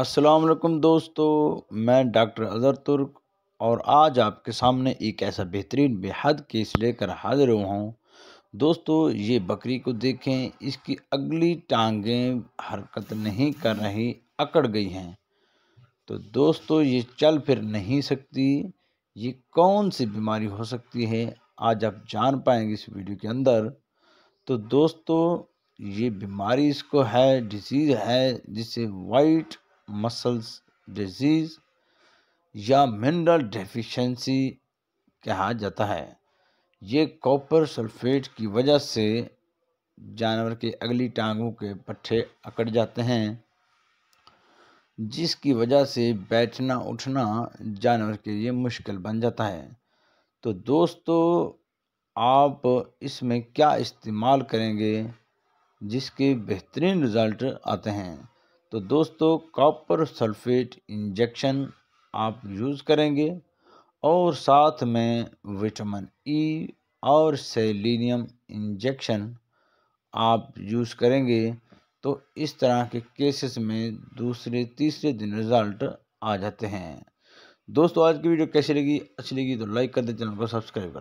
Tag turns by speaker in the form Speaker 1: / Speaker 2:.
Speaker 1: अस्सलाम दोस्तों मैं डॉक्टर अज़र तुर्क और आज आपके सामने एक ऐसा बेहतरीन बेहद केस लेकर हाजिर हुआ हूँ दोस्तों ये बकरी को देखें इसकी अगली टांगें हरकत नहीं कर रही अकड़ गई हैं तो दोस्तों ये चल फिर नहीं सकती ये कौन सी बीमारी हो सकती है आज आप जान पाएंगे इस वीडियो के अंदर तो दोस्तों ये बीमारी इसको है डिसीज़ है जिसे वाइट मसल्स डिजीज़ या मिनरल डेफिशिएंसी कहा जाता है ये कॉपर सल्फेट की वजह से जानवर के अगली टांगों के पट्टे अकड़ जाते हैं जिसकी वजह से बैठना उठना जानवर के लिए मुश्किल बन जाता है तो दोस्तों आप इसमें क्या इस्तेमाल करेंगे जिसके बेहतरीन रिज़ल्ट आते हैं तो दोस्तों कॉपर सल्फेट इंजेक्शन आप यूज़ करेंगे और साथ में विटामिन ई e और सेलिनियम इंजेक्शन आप यूज़ करेंगे तो इस तरह के केसेस में दूसरे तीसरे दिन रिज़ल्ट आ जाते हैं दोस्तों आज की वीडियो कैसी लगी अच्छी लगी तो लाइक कर दें चैनल को सब्सक्राइब कर